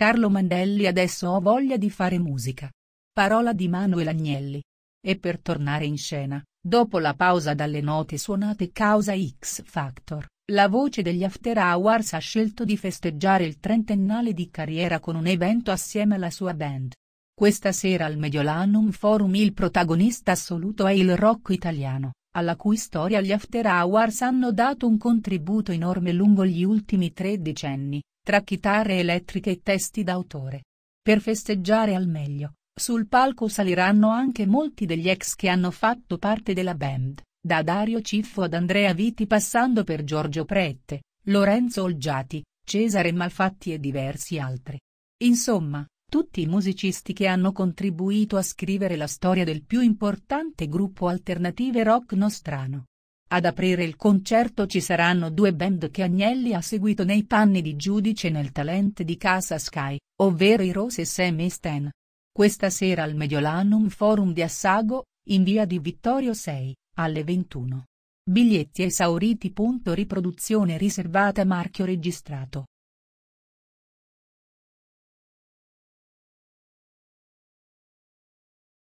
Carlo Mandelli adesso ho voglia di fare musica. Parola di Manuel Agnelli. E per tornare in scena, dopo la pausa dalle note suonate causa X Factor, la voce degli After Hours ha scelto di festeggiare il trentennale di carriera con un evento assieme alla sua band. Questa sera al Mediolanum Forum il protagonista assoluto è il rock italiano, alla cui storia gli After Hours hanno dato un contributo enorme lungo gli ultimi tre decenni, tra chitarre elettriche e testi d'autore. Per festeggiare al meglio, sul palco saliranno anche molti degli ex che hanno fatto parte della band, da Dario Ciffo ad Andrea Viti passando per Giorgio Prette, Lorenzo Olgiati, Cesare Malfatti e diversi altri. Insomma, tutti i musicisti che hanno contribuito a scrivere la storia del più importante gruppo alternative rock nostrano. Ad aprire il concerto ci saranno due band che Agnelli ha seguito nei panni di giudice nel talent di Casa Sky, ovvero i Rose e Sam Sten. Questa sera al Mediolanum Forum di Assago, in via di Vittorio 6, alle 21. Biglietti esauriti. Riproduzione riservata marchio registrato.